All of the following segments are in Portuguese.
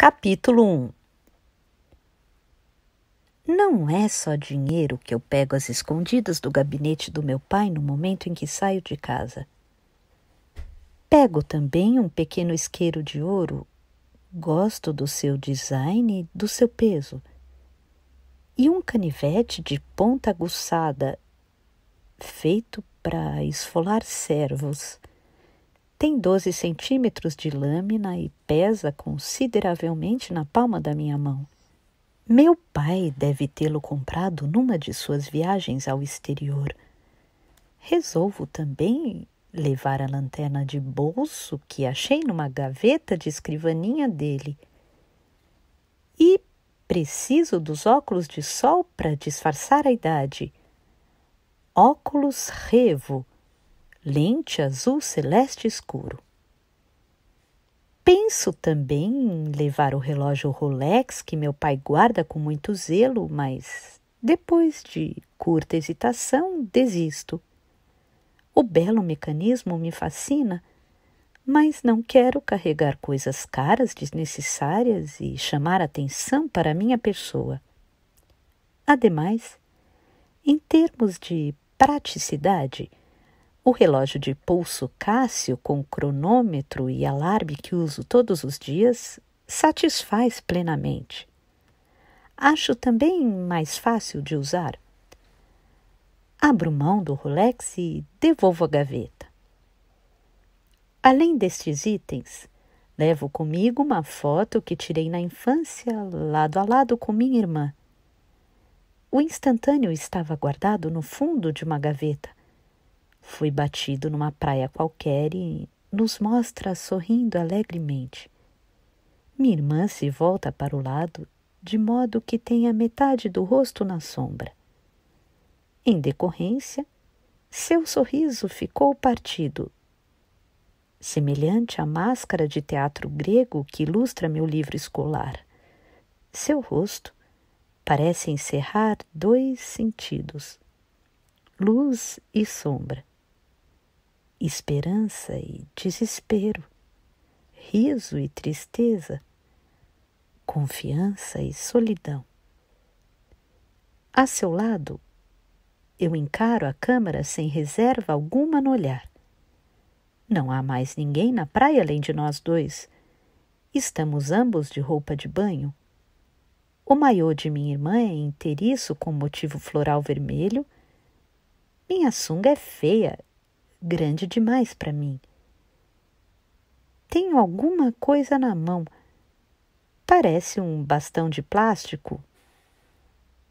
Capítulo 1 Não é só dinheiro que eu pego às escondidas do gabinete do meu pai no momento em que saio de casa. Pego também um pequeno isqueiro de ouro. Gosto do seu design e do seu peso. E um canivete de ponta aguçada, feito para esfolar servos. Tem 12 centímetros de lâmina e pesa consideravelmente na palma da minha mão. Meu pai deve tê-lo comprado numa de suas viagens ao exterior. Resolvo também levar a lanterna de bolso que achei numa gaveta de escrivaninha dele. E preciso dos óculos de sol para disfarçar a idade. Óculos revo, lente azul celeste escuro. Penso também em levar o relógio Rolex que meu pai guarda com muito zelo, mas depois de curta hesitação desisto. O belo mecanismo me fascina, mas não quero carregar coisas caras desnecessárias e chamar atenção para minha pessoa. Ademais, em termos de praticidade, o relógio de pulso Cássio, com cronômetro e alarme que uso todos os dias, satisfaz plenamente. Acho também mais fácil de usar. Abro mão do Rolex e devolvo a gaveta. Além destes itens, levo comigo uma foto que tirei na infância, lado a lado com minha irmã. O instantâneo estava guardado no fundo de uma gaveta. Fui batido numa praia qualquer e nos mostra sorrindo alegremente. Minha irmã se volta para o lado, de modo que tenha metade do rosto na sombra. Em decorrência, seu sorriso ficou partido, semelhante à máscara de teatro grego que ilustra meu livro escolar. Seu rosto parece encerrar dois sentidos, luz e sombra esperança e desespero, riso e tristeza, confiança e solidão. A seu lado, eu encaro a câmara sem reserva alguma no olhar. Não há mais ninguém na praia além de nós dois. Estamos ambos de roupa de banho. O maiô de minha irmã é inteiriço com motivo floral vermelho. Minha sunga é feia grande demais para mim. Tenho alguma coisa na mão. Parece um bastão de plástico.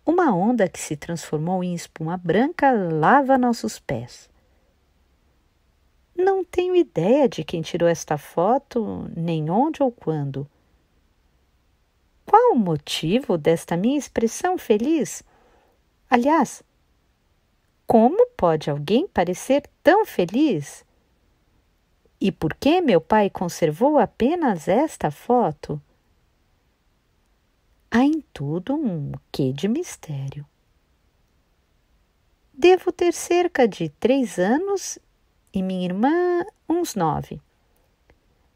Uma onda que se transformou em espuma branca lava nossos pés. Não tenho ideia de quem tirou esta foto, nem onde ou quando. Qual o motivo desta minha expressão feliz? Aliás, como pode alguém parecer tão feliz? E por que meu pai conservou apenas esta foto? Há em tudo um quê de mistério. Devo ter cerca de três anos e minha irmã uns nove.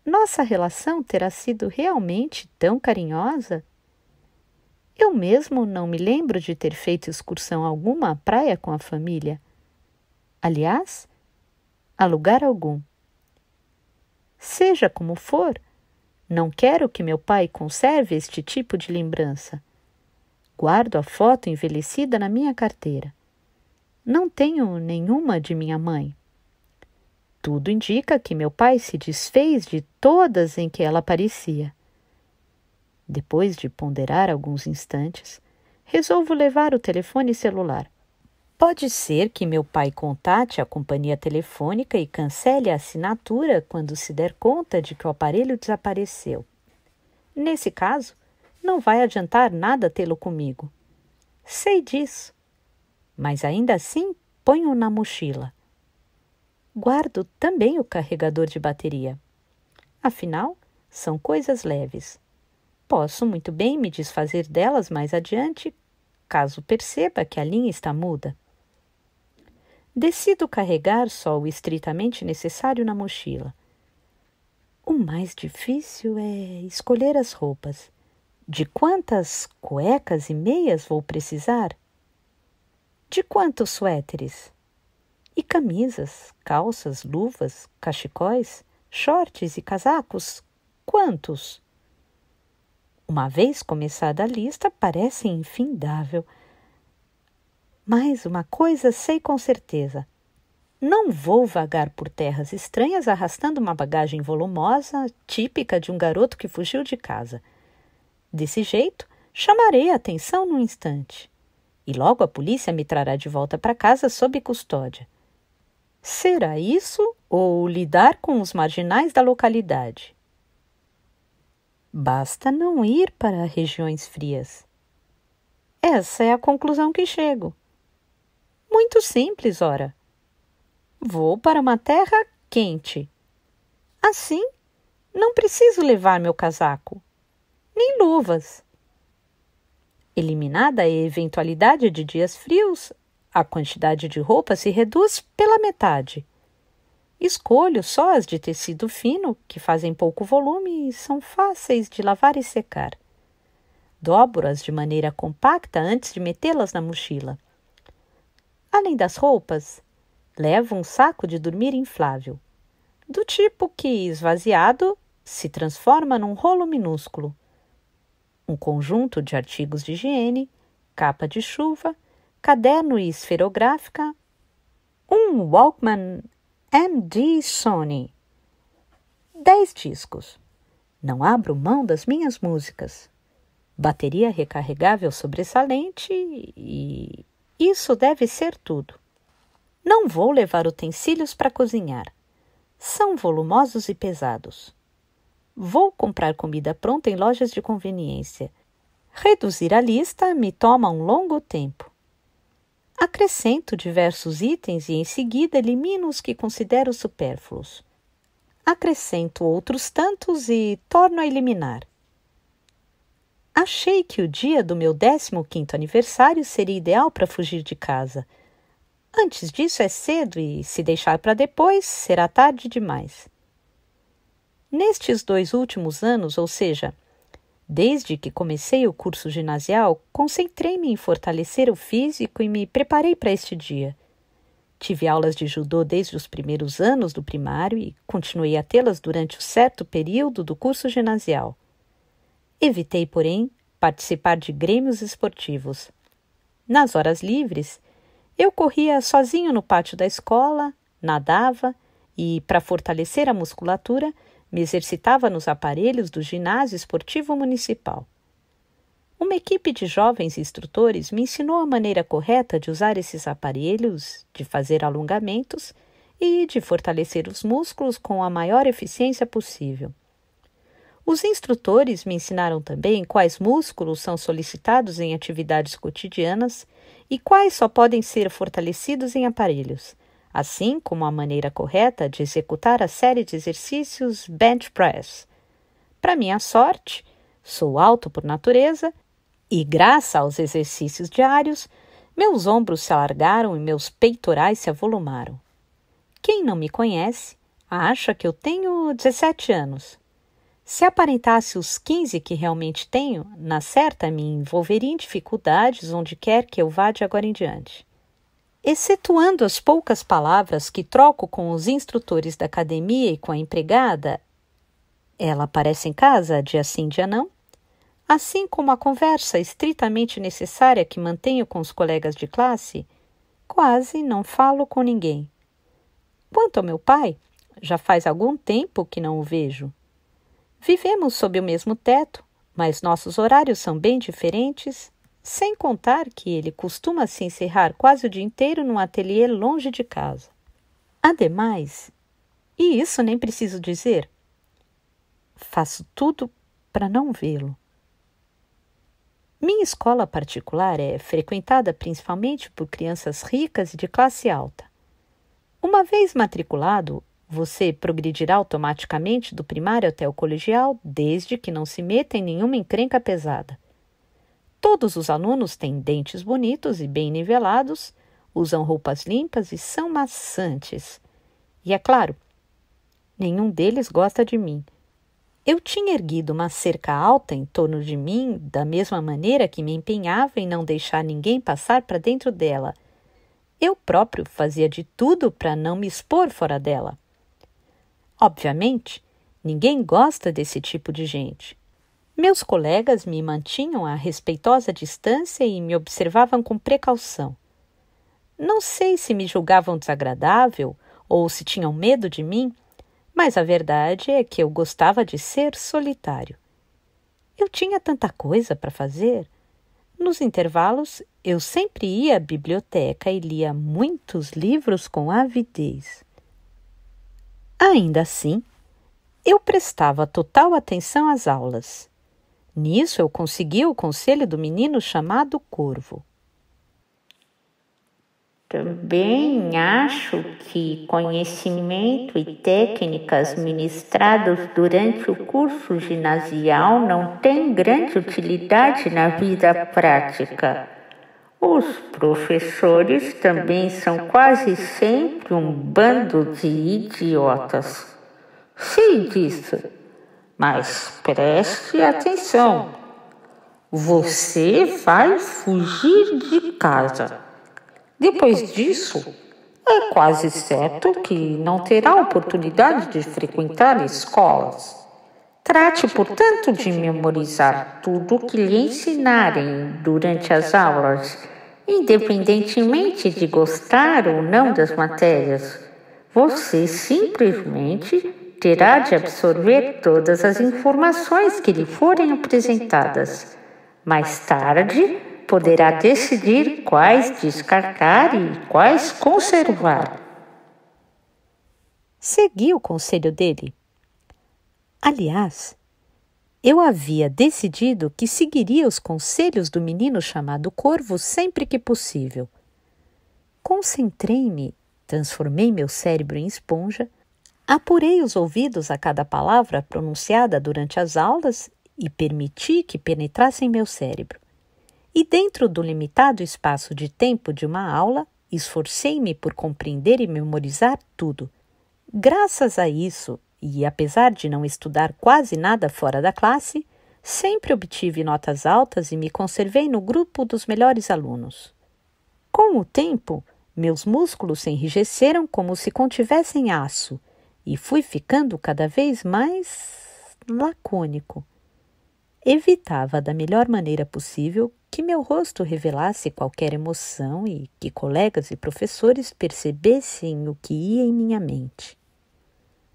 Nossa relação terá sido realmente tão carinhosa? Eu mesmo não me lembro de ter feito excursão alguma à praia com a família. Aliás, a lugar algum. Seja como for, não quero que meu pai conserve este tipo de lembrança. Guardo a foto envelhecida na minha carteira. Não tenho nenhuma de minha mãe. Tudo indica que meu pai se desfez de todas em que ela aparecia. Depois de ponderar alguns instantes, resolvo levar o telefone celular. Pode ser que meu pai contate a companhia telefônica e cancele a assinatura quando se der conta de que o aparelho desapareceu. Nesse caso, não vai adiantar nada tê-lo comigo. Sei disso. Mas ainda assim, ponho na mochila. Guardo também o carregador de bateria. Afinal, são coisas leves. Posso muito bem me desfazer delas mais adiante, caso perceba que a linha está muda. Decido carregar só o estritamente necessário na mochila. O mais difícil é escolher as roupas. De quantas cuecas e meias vou precisar? De quantos suéteres? E camisas, calças, luvas, cachecóis, shorts e casacos? Quantos? Uma vez começada a lista, parece infindável. Mas uma coisa sei com certeza: não vou vagar por terras estranhas arrastando uma bagagem volumosa, típica de um garoto que fugiu de casa. Desse jeito, chamarei a atenção num instante. E logo a polícia me trará de volta para casa sob custódia. Será isso ou lidar com os marginais da localidade? Basta não ir para regiões frias. Essa é a conclusão que chego. Muito simples, ora. Vou para uma terra quente. Assim, não preciso levar meu casaco, nem luvas. Eliminada a eventualidade de dias frios, a quantidade de roupa se reduz pela metade. Escolho só as de tecido fino, que fazem pouco volume e são fáceis de lavar e secar. Dobro-as de maneira compacta antes de metê-las na mochila. Além das roupas, levo um saco de dormir inflável, do tipo que, esvaziado, se transforma num rolo minúsculo. Um conjunto de artigos de higiene, capa de chuva, caderno e esferográfica, um Walkman MD Sony. Dez discos. Não abro mão das minhas músicas. Bateria recarregável sobressalente e. Isso deve ser tudo. Não vou levar utensílios para cozinhar. São volumosos e pesados. Vou comprar comida pronta em lojas de conveniência. Reduzir a lista me toma um longo tempo. Acrescento diversos itens e em seguida elimino os que considero supérfluos. Acrescento outros tantos e torno a eliminar. Achei que o dia do meu 15 aniversário seria ideal para fugir de casa. Antes disso é cedo e, se deixar para depois, será tarde demais. Nestes dois últimos anos, ou seja, Desde que comecei o curso ginasial, concentrei-me em fortalecer o físico e me preparei para este dia. Tive aulas de judô desde os primeiros anos do primário e continuei a tê-las durante o certo período do curso ginasial. Evitei, porém, participar de grêmios esportivos. Nas horas livres, eu corria sozinho no pátio da escola, nadava e, para fortalecer a musculatura, me exercitava nos aparelhos do ginásio esportivo municipal. Uma equipe de jovens instrutores me ensinou a maneira correta de usar esses aparelhos, de fazer alongamentos e de fortalecer os músculos com a maior eficiência possível. Os instrutores me ensinaram também quais músculos são solicitados em atividades cotidianas e quais só podem ser fortalecidos em aparelhos, assim como a maneira correta de executar a série de exercícios bench press. Para minha sorte, sou alto por natureza e, graças aos exercícios diários, meus ombros se alargaram e meus peitorais se avolumaram. Quem não me conhece acha que eu tenho 17 anos. Se aparentasse os 15 que realmente tenho, na certa me envolveria em dificuldades onde quer que eu vá de agora em diante. Excetuando as poucas palavras que troco com os instrutores da academia e com a empregada, ela aparece em casa dia sim, dia não, assim como a conversa estritamente necessária que mantenho com os colegas de classe, quase não falo com ninguém. Quanto ao meu pai, já faz algum tempo que não o vejo. Vivemos sob o mesmo teto, mas nossos horários são bem diferentes sem contar que ele costuma se encerrar quase o dia inteiro num ateliê longe de casa. Ademais, e isso nem preciso dizer, faço tudo para não vê-lo. Minha escola particular é frequentada principalmente por crianças ricas e de classe alta. Uma vez matriculado, você progredirá automaticamente do primário até o colegial, desde que não se meta em nenhuma encrenca pesada. Todos os alunos têm dentes bonitos e bem nivelados, usam roupas limpas e são maçantes. E é claro, nenhum deles gosta de mim. Eu tinha erguido uma cerca alta em torno de mim, da mesma maneira que me empenhava em não deixar ninguém passar para dentro dela. Eu próprio fazia de tudo para não me expor fora dela. Obviamente, ninguém gosta desse tipo de gente. Meus colegas me mantinham a respeitosa distância e me observavam com precaução. Não sei se me julgavam desagradável ou se tinham medo de mim, mas a verdade é que eu gostava de ser solitário. Eu tinha tanta coisa para fazer. Nos intervalos, eu sempre ia à biblioteca e lia muitos livros com avidez. Ainda assim, eu prestava total atenção às aulas. Nisso eu consegui o conselho do menino chamado Corvo. Também acho que conhecimento e técnicas ministrados durante o curso ginasial não têm grande utilidade na vida prática. Os professores também são quase sempre um bando de idiotas. Sei disso. Mas preste atenção: você vai fugir de casa. Depois disso, é quase certo que não terá oportunidade de frequentar escolas. Trate, portanto, de memorizar tudo o que lhe ensinarem durante as aulas, independentemente de gostar ou não das matérias. Você simplesmente terá de absorver todas as informações que lhe forem apresentadas. Mais tarde, poderá decidir quais descartar e quais conservar. Segui o conselho dele. Aliás, eu havia decidido que seguiria os conselhos do menino chamado Corvo sempre que possível. Concentrei-me, transformei meu cérebro em esponja Apurei os ouvidos a cada palavra pronunciada durante as aulas e permiti que penetrassem meu cérebro. E dentro do limitado espaço de tempo de uma aula, esforcei-me por compreender e memorizar tudo. Graças a isso, e apesar de não estudar quase nada fora da classe, sempre obtive notas altas e me conservei no grupo dos melhores alunos. Com o tempo, meus músculos se enrijeceram como se contivessem aço e fui ficando cada vez mais lacônico. Evitava da melhor maneira possível que meu rosto revelasse qualquer emoção e que colegas e professores percebessem o que ia em minha mente.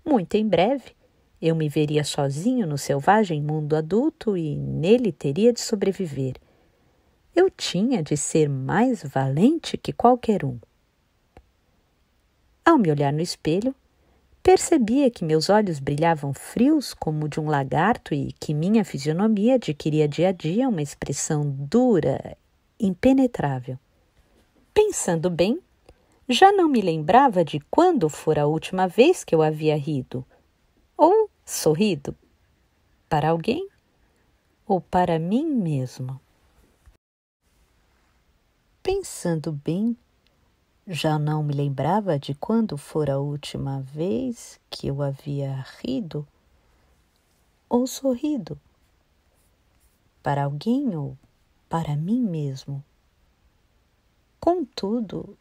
Muito em breve, eu me veria sozinho no selvagem mundo adulto e nele teria de sobreviver. Eu tinha de ser mais valente que qualquer um. Ao me olhar no espelho, Percebia que meus olhos brilhavam frios como de um lagarto e que minha fisionomia adquiria dia a dia uma expressão dura, impenetrável. Pensando bem, já não me lembrava de quando fora a última vez que eu havia rido ou sorrido para alguém ou para mim mesmo. Pensando bem, já não me lembrava de quando fora a última vez que eu havia rido ou sorrido para alguém ou para mim mesmo. Contudo,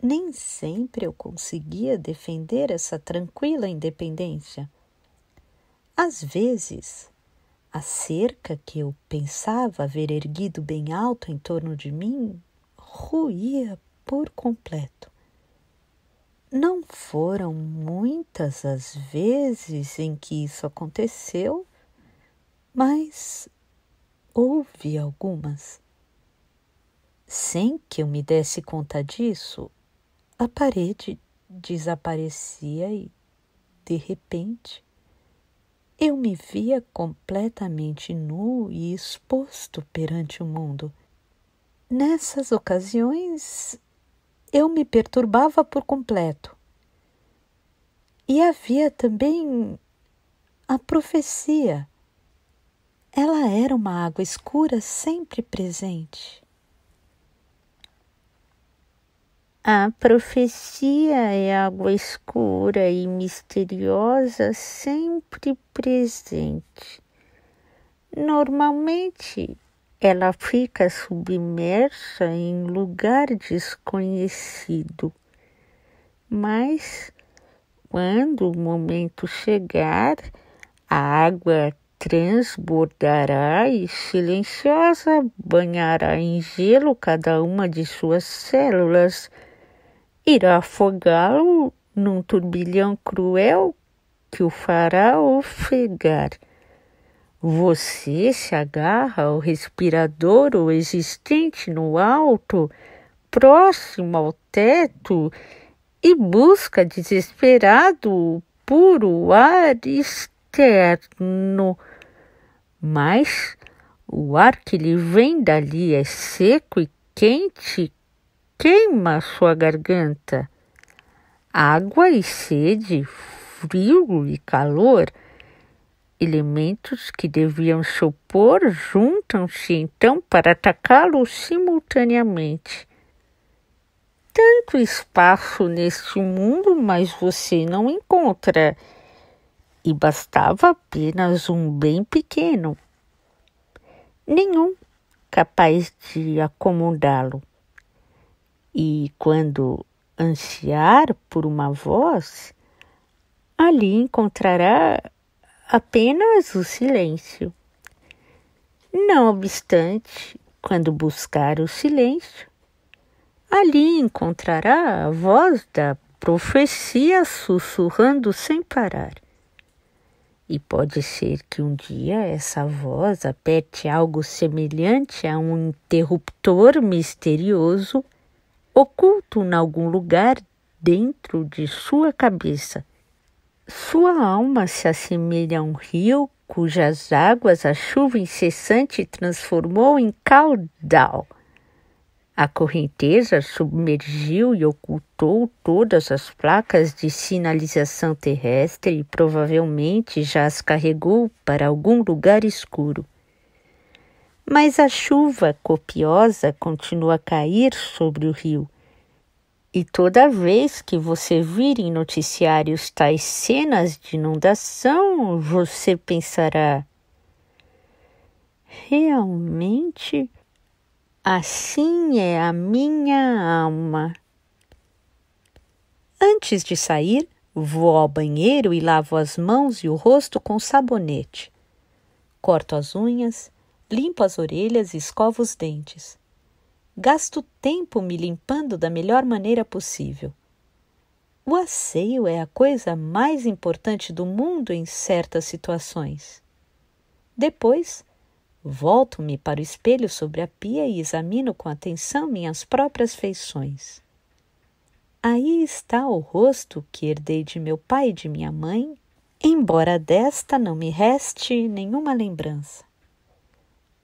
nem sempre eu conseguia defender essa tranquila independência. Às vezes, a cerca que eu pensava haver erguido bem alto em torno de mim ruía por completo. Não foram muitas as vezes em que isso aconteceu, mas houve algumas. Sem que eu me desse conta disso, a parede desaparecia e, de repente, eu me via completamente nu e exposto perante o mundo. Nessas ocasiões, eu me perturbava por completo. E havia também a profecia. Ela era uma água escura sempre presente. A profecia é água escura e misteriosa sempre presente. Normalmente ela fica submersa em lugar desconhecido. Mas quando o momento chegar, a água transbordará e silenciosa banhará em gelo cada uma de suas células, irá afogá-lo num turbilhão cruel que o fará ofegar. Você se agarra ao respirador ou existente no alto, próximo ao teto, e busca desesperado o puro ar externo. Mas o ar que lhe vem dali é seco e quente, queima sua garganta. Água e sede, frio e calor elementos que deviam se opor juntam-se então para atacá-lo simultaneamente. Tanto espaço neste mundo, mas você não encontra, e bastava apenas um bem pequeno, nenhum capaz de acomodá-lo. E quando ansiar por uma voz, ali encontrará apenas o silêncio. Não obstante, quando buscar o silêncio, ali encontrará a voz da profecia sussurrando sem parar. E pode ser que um dia essa voz aperte algo semelhante a um interruptor misterioso oculto em algum lugar dentro de sua cabeça sua alma se assemelha a um rio cujas águas a chuva incessante transformou em caudal. A correnteza submergiu e ocultou todas as placas de sinalização terrestre e provavelmente já as carregou para algum lugar escuro. Mas a chuva copiosa continua a cair sobre o rio, e toda vez que você vir em noticiários tais cenas de inundação, você pensará: realmente assim é a minha alma. Antes de sair, vou ao banheiro e lavo as mãos e o rosto com sabonete. Corto as unhas, limpo as orelhas e escovo os dentes. Gasto tempo me limpando da melhor maneira possível. O asseio é a coisa mais importante do mundo em certas situações. Depois, volto-me para o espelho sobre a pia e examino com atenção minhas próprias feições. Aí está o rosto que herdei de meu pai e de minha mãe, embora desta não me reste nenhuma lembrança.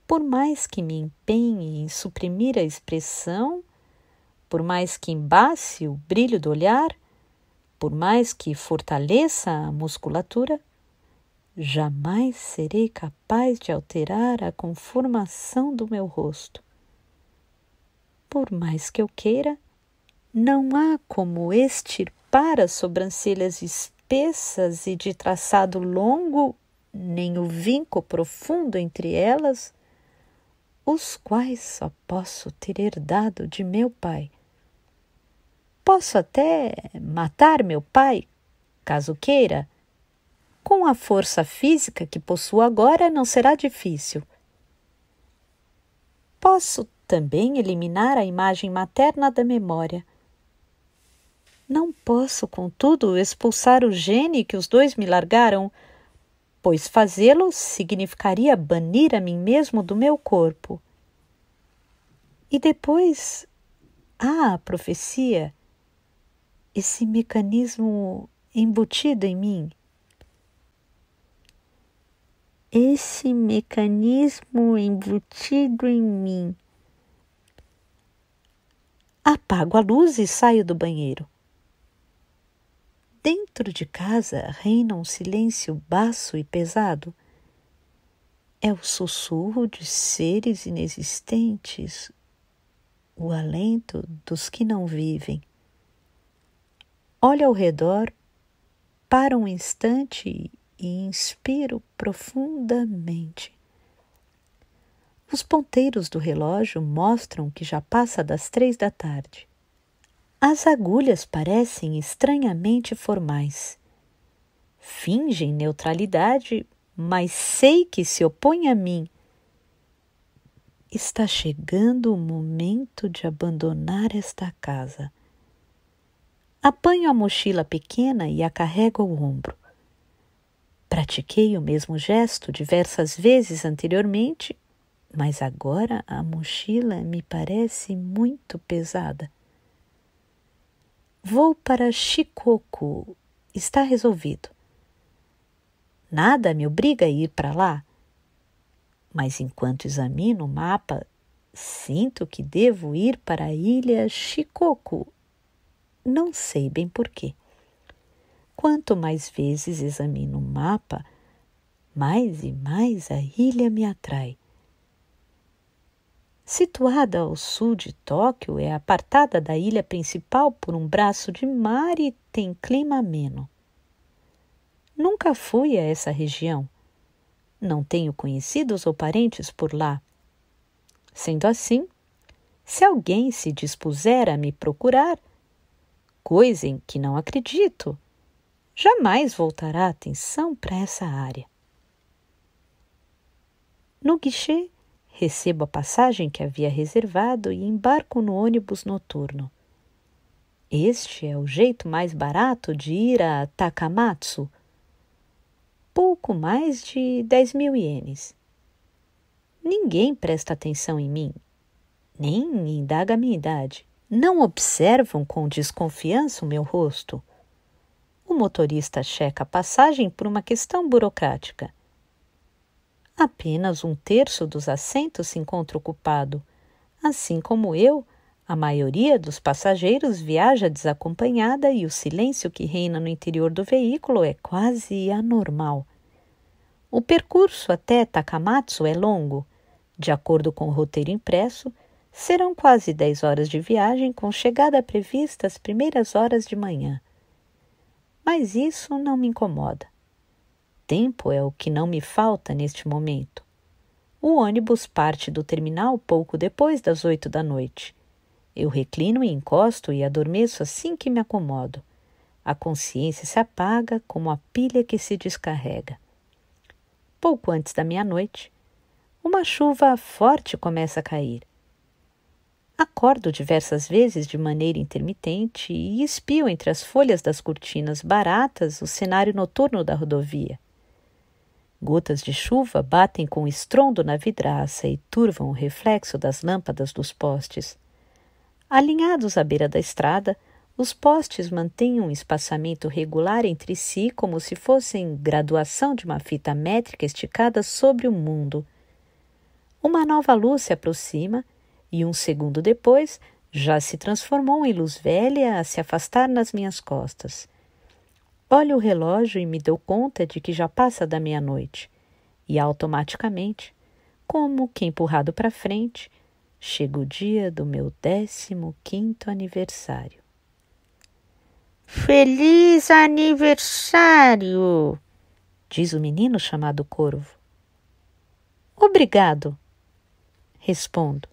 Por mais que me empenhe em suprimir a expressão, por mais que embace o brilho do olhar, por mais que fortaleça a musculatura, jamais serei capaz de alterar a conformação do meu rosto. Por mais que eu queira, não há como extirpar as sobrancelhas espessas e de traçado longo, nem o vinco profundo entre elas, os quais só posso ter herdado de meu pai. Posso até matar meu pai, caso queira. Com a força física que possuo agora, não será difícil. Posso também eliminar a imagem materna da memória. Não posso, contudo, expulsar o gene que os dois me largaram pois fazê-lo significaria banir a mim mesmo do meu corpo. E depois há ah, a profecia, esse mecanismo embutido em mim. Esse mecanismo embutido em mim. Apago a luz e saio do banheiro dentro de casa reina um silêncio baço e pesado. É o sussurro de seres inexistentes, o alento dos que não vivem. Olho ao redor, para um instante e inspiro profundamente. Os ponteiros do relógio mostram que já passa das três da tarde. As agulhas parecem estranhamente formais. Fingem neutralidade, mas sei que se opõe a mim. Está chegando o momento de abandonar esta casa. Apanho a mochila pequena e a carrego ao ombro. Pratiquei o mesmo gesto diversas vezes anteriormente, mas agora a mochila me parece muito pesada. Vou para Chicoco. Está resolvido. Nada me obriga a ir para lá. Mas enquanto examino o mapa, sinto que devo ir para a ilha Chicoco. Não sei bem porquê. Quanto mais vezes examino o mapa, mais e mais a ilha me atrai. Situada ao sul de Tóquio, é apartada da ilha principal por um braço de mar e tem clima ameno. Nunca fui a essa região. Não tenho conhecidos ou parentes por lá. Sendo assim, se alguém se dispuser a me procurar, coisa em que não acredito, jamais voltará atenção para essa área. No guichê recebo a passagem que havia reservado e embarco no ônibus noturno. Este é o jeito mais barato de ir a Takamatsu. Pouco mais de 10 mil ienes. Ninguém presta atenção em mim, nem indaga a minha idade. Não observam com desconfiança o meu rosto. O motorista checa a passagem por uma questão burocrática. Apenas um terço dos assentos se encontra ocupado. Assim como eu, a maioria dos passageiros viaja desacompanhada e o silêncio que reina no interior do veículo é quase anormal. O percurso até Takamatsu é longo. De acordo com o roteiro impresso, serão quase 10 horas de viagem com chegada prevista às primeiras horas de manhã. Mas isso não me incomoda tempo é o que não me falta neste momento. O ônibus parte do terminal pouco depois das oito da noite. Eu reclino e encosto e adormeço assim que me acomodo. A consciência se apaga como a pilha que se descarrega. Pouco antes da meia-noite, uma chuva forte começa a cair. Acordo diversas vezes de maneira intermitente e espio entre as folhas das cortinas baratas o cenário noturno da rodovia. Gotas de chuva batem com estrondo na vidraça e turvam o reflexo das lâmpadas dos postes. Alinhados à beira da estrada, os postes mantêm um espaçamento regular entre si, como se fossem graduação de uma fita métrica esticada sobre o mundo. Uma nova luz se aproxima e, um segundo depois, já se transformou em luz velha a se afastar nas minhas costas. Olho o relógio e me dou conta de que já passa da meia-noite. E automaticamente, como que empurrado para frente, chega o dia do meu décimo quinto aniversário. Feliz aniversário! diz o menino chamado Corvo. Obrigado, respondo.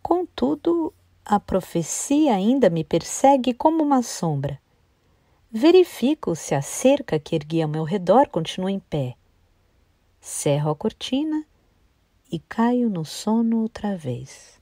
Contudo, a profecia ainda me persegue como uma sombra verifico se a cerca que ergui ao meu redor continua em pé. Cerro a cortina e caio no sono outra vez.